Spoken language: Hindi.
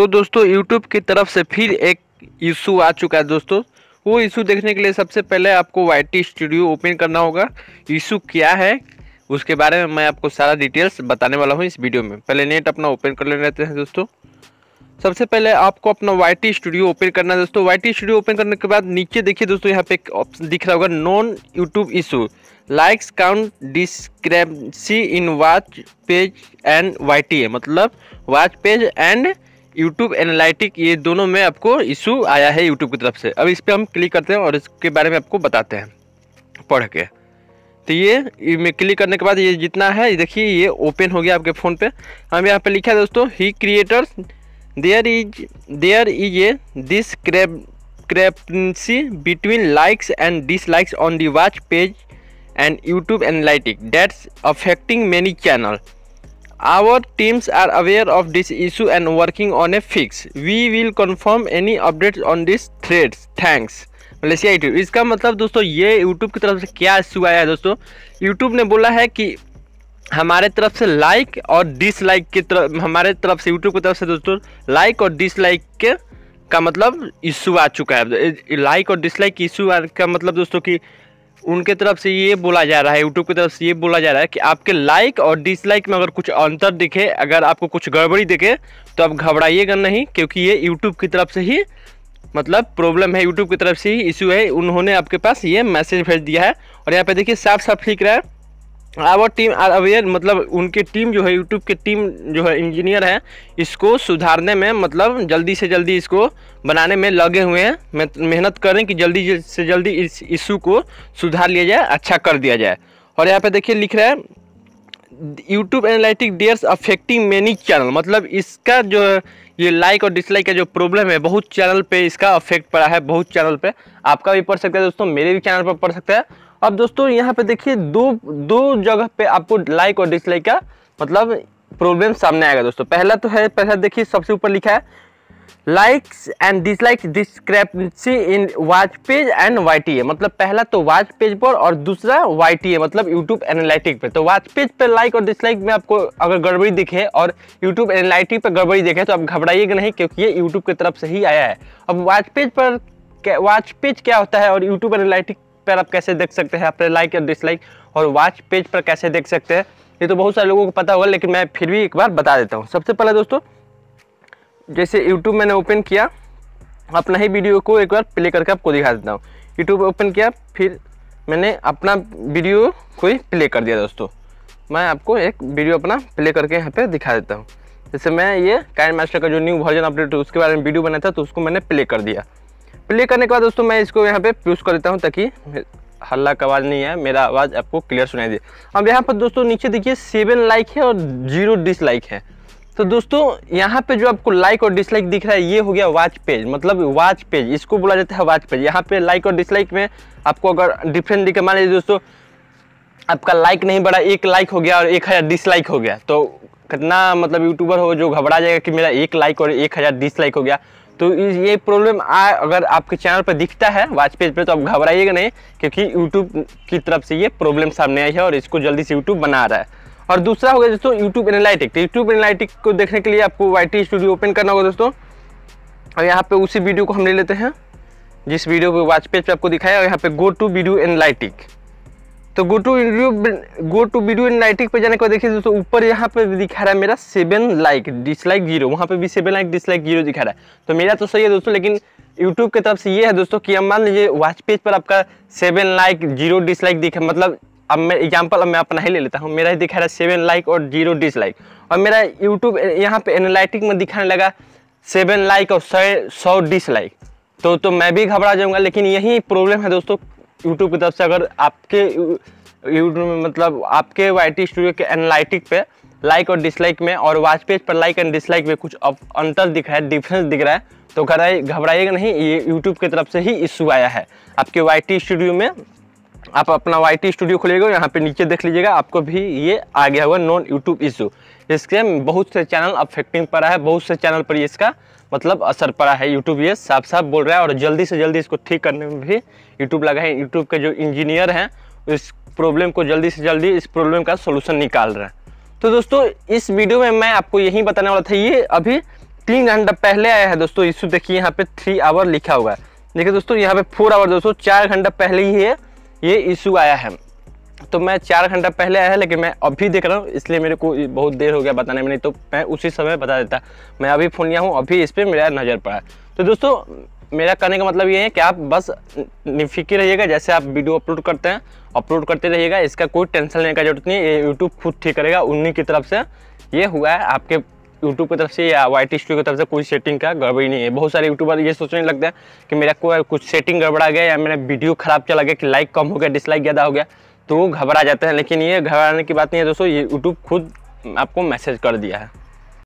तो दोस्तों यूट्यूब की तरफ से फिर एक इशू आ चुका है दोस्तों वो इशू देखने के लिए सबसे पहले आपको वाई स्टूडियो ओपन करना होगा इशू क्या है उसके बारे में मैं आपको सारा डिटेल्स बताने वाला हूँ इस वीडियो में पहले नेट अपना ओपन कर लेते हैं दोस्तों सबसे पहले आपको अपना वाई स्टूडियो ओपन करना है दोस्तों वाई स्टूडियो ओपन करने के बाद नीचे देखिए दोस्तों यहाँ पे एक ऑप्शन दिख रहा होगा known YouTube issue likes count discrepancy in watch page and Y मतलब watch page and YouTube analytic ये दोनों में आपको इशू आया है यूट्यूब की तरफ से अब इस पर हम क्लिक करते हैं और इसके बारे में आपको बताते हैं पढ़ के तो ये में क्लिक करने के बाद ये जितना है देखिए ये ओपन हो गया आपके फ़ोन पे हम यहाँ पे लिखा है दोस्तों hi creators there is there is a discrepancy between likes and dislikes on the watch page and YouTube analytic that's affecting many channel Our teams are aware of this issue and working on a fix. We will confirm any updates on this threads. Thanks. Malaysia YouTube इसका मतलब दोस्तों ये यूट्यूब की तरफ से क्या इशू आया है दोस्तों यूट्यूब ने बोला है कि हमारे तरफ से लाइक और डिसलाइक की तरफ हमारे तरफ से यूट्यूब की तरफ से दोस्तों लाइक और डिसलाइक के का मतलब इशू आ चुका है लाइक और डिसलाइक इशू का मतलब दोस्तों कि उनके तरफ से ये बोला जा रहा है यूट्यूब की तरफ से ये बोला जा रहा है कि आपके लाइक और डिसलाइक में अगर कुछ अंतर दिखे अगर आपको कुछ गड़बड़ी दिखे तो आप घबराइएगा नहीं क्योंकि ये यूट्यूब की तरफ से ही मतलब प्रॉब्लम है यूट्यूब की तरफ से ही इश्यू है उन्होंने आपके पास ये मैसेज भेज दिया है और यहाँ पे देखिए साफ साफ लिख रहा है आवर टीम आर अवेयर मतलब उनकी टीम जो है यूट्यूब की टीम जो है इंजीनियर है इसको सुधारने में मतलब जल्दी से जल्दी इसको बनाने में लगे हुए हैं मेहनत करें कि जल्दी से जल्दी इस इशू को सुधार लिया जाए अच्छा कर दिया जाए और यहाँ पे देखिए लिख रहा है YouTube analytic there's affecting many channel मतलब इसका जो ये लाइक और डिसलाइक का जो प्रॉब्लम है बहुत चैनल पर इसका अफेक्ट पड़ा है बहुत चैनल पर आपका भी पढ़ सकता है दोस्तों मेरे भी चैनल पर पढ़ सकता है अब दोस्तों यहाँ पे देखिए दो दो जगह पे आपको लाइक और डिसलाइक का मतलब प्रॉब्लम सामने आएगा दोस्तों पहला तो है पहला देखिए सबसे ऊपर लिखा है likes and dislike discrepancy in watch page and Y T A मतलब पहला तो वाच पेज पर और दूसरा वाई टी ए मतलब यूट्यूब एनालिटिक पे तो वाच पेज पर लाइक और डिसलाइक में आपको अगर गड़बड़ी दिखे और यूट्यूब एनालिटिक पर गड़बड़ी दिखे तो आप घबराइएगा नहीं क्योंकि ये यूट्यूब की तरफ से ही आया है अब वाच पेज पर वाच पेज क्या होता है और यूट्यूब एनालिटिक पर आप कैसे देख सकते हैं अपने लाइक और डिसलाइक और वॉच पेज पर कैसे देख सकते हैं ये तो बहुत सारे लोगों को पता होगा लेकिन मैं फिर भी एक बार बता देता हूँ सबसे पहले दोस्तों जैसे यूट्यूब मैंने ओपन किया अपना ही वीडियो को एक बार प्ले करके आपको दिखा देता हूँ यूट्यूब ओपन किया फिर मैंने अपना वीडियो को ही प्ले कर दिया दोस्तों मैं आपको एक वीडियो अपना प्ले करके यहाँ पे दिखा देता हूँ जैसे मैं ये काइन मास्टर का जो न्यू वर्जन अपडेट उसके बारे में वीडियो बनाया था तो उसको मैंने प्ले कर दिया प्ले करने के बाद दोस्तों मैं इसको यहाँ पे प्यूज कर देता हूँ ताकि हल्ला का आवाज़ नहीं है मेरा आवाज़ आपको क्लियर सुनाई दे अब यहाँ पर दोस्तों नीचे देखिए सेवन लाइक है और जीरो डिसलाइक है तो दोस्तों यहाँ पे जो आपको लाइक और डिसलाइक दिख रहा है ये हो गया वाच पेज मतलब वाच पेज इसको बोला जाता है वाच पेज यहाँ पे लाइक और डिसलाइक में आपको अगर डिफरेंट दिखे मान लीजिए दोस्तों आपका लाइक नहीं बढ़ा एक लाइक हो गया और एक हज़ार डिसलाइक हो गया तो कितना मतलब यूट्यूबर हो जो घबरा जाएगा कि मेरा एक लाइक और एक हज़ार डिसलाइक हो गया तो ये प्रॉब्लम आ अगर आपके चैनल पर दिखता है वाच पेज पर तो आप घबराइएगा नहीं क्योंकि यूट्यूब की तरफ से ये प्रॉब्लम सामने आई है और इसको जल्दी से यूट्यूब बना रहा है और दूसरा हो गया दोस्तों यूट्यूब एनालिटिक तो यूट्यूब एनालिटिक को देखने के लिए आपको वाई टी स्टूडियो ओपन करना होगा दोस्तों और यहाँ पर उसी वीडियो को हम ले लेते हैं जिस वीडियो को वाच पेज पर आपको दिखाया और यहाँ पर गो टू वीडियो एनालिटिक तो go to video go to video analytic पे जाने के बाद देखिए दोस्तों ऊपर यहाँ पे दिखा रहा है मेरा सेवन लाइक डिसलाइक जीरो वहाँ पे भी सेवन लाइक डिसलाइक जीरो दिखा रहा है तो मेरा तो सही है दोस्तों लेकिन यूट्यूब की तरफ से ये है दोस्तों कि हम मान लीजिए वॉच पेज पर आपका सेवन लाइक जीरो डिसलाइक दिखा मतलब अब मैं एग्जाम्पल अब मैं अपना ही ले लेता हूँ मेरा ही दिखा रहा है सेवन लाइक और जीरो डिसलाइक और मेरा यूट्यूब यहाँ पे एनालिटिक में दिखाने लगा सेवन लाइक और सौ सौ डिसलाइक तो तो मैं भी घबरा जाऊंगा लेकिन यही प्रॉब्लम है दोस्तों यूट्यूब की तरफ से अगर आपके यूट्यूब मतलब आपके वाई टी स्टूडियो के एनालिटिक पे लाइक और डिसलाइक में और वाच पेज पर लाइक एंड डिसलाइक में कुछ अंतर दिख रहा है डिफरेंस दिख रहा है तो घबराइएगा नहीं ये यूट्यूब की तरफ से ही इशू आया है आपके वाई टी स्टूडियो में आप अपना वाई टी स्टूडियो खोलिएगा यहाँ पे नीचे देख लीजिएगा आपको भी ये आ गया हुआ नॉन यूट्यूब इशू इसके बहुत से चैनल अफेक्टिंग पड़ा है बहुत से चैनल पर इसका मतलब असर पड़ा है यूट्यूब ये साफ साफ बोल रहा है और जल्दी से जल्दी इसको ठीक करने में भी यूट्यूब लगा है यूट्यूब के जो इंजीनियर हैं इस प्रॉब्लम को जल्दी से जल्दी इस प्रॉब्लम का सोल्यूशन निकाल रहे हैं तो दोस्तों इस वीडियो में मैं आपको यही बताने वाला था ये अभी तीन घंटा पहले आया है दोस्तों इशू देखिए यहाँ पे थ्री आवर लिखा हुआ है देखिए दोस्तों यहाँ पे फोर आवर दोस्तों चार घंटा पहले ही है ये इशू आया है तो मैं चार घंटा पहले आया है लेकिन मैं अभी देख रहा हूँ इसलिए मेरे को बहुत देर हो गया बताने में नहीं तो मैं उसी समय बता देता मैं अभी फ़ोन लिया हूँ अभी इस पर मेरा नज़र पड़ा तो दोस्तों मेरा कहने का मतलब ये है कि आप बस निफिकी रहिएगा जैसे आप वीडियो अपलोड करते हैं अपलोड करते रहिएगा इसका कोई टेंशन लेने का जरूरत नहीं ये यूट्यूब खुद ठीक करेगा उन्हीं की तरफ से ये हुआ है आपके यूट्यूब की तरफ से या वाई टी स्टूडियो की तरफ से कोई सेटिंग का गड़बड़ी नहीं है बहुत सारे यूट्यूबर ये सोचने लगते हैं कि मेरा कोई कुछ सेटिंग गड़बड़ा गया या मेरा वीडियो खराब चला गया कि लाइक कम हो गया डिसलाइक ज़्यादा हो गया तो वो घबरा जाते हैं लेकिन ये घबराने की बात नहीं है दोस्तों ये यूट्यूब खुद आपको मैसेज कर दिया है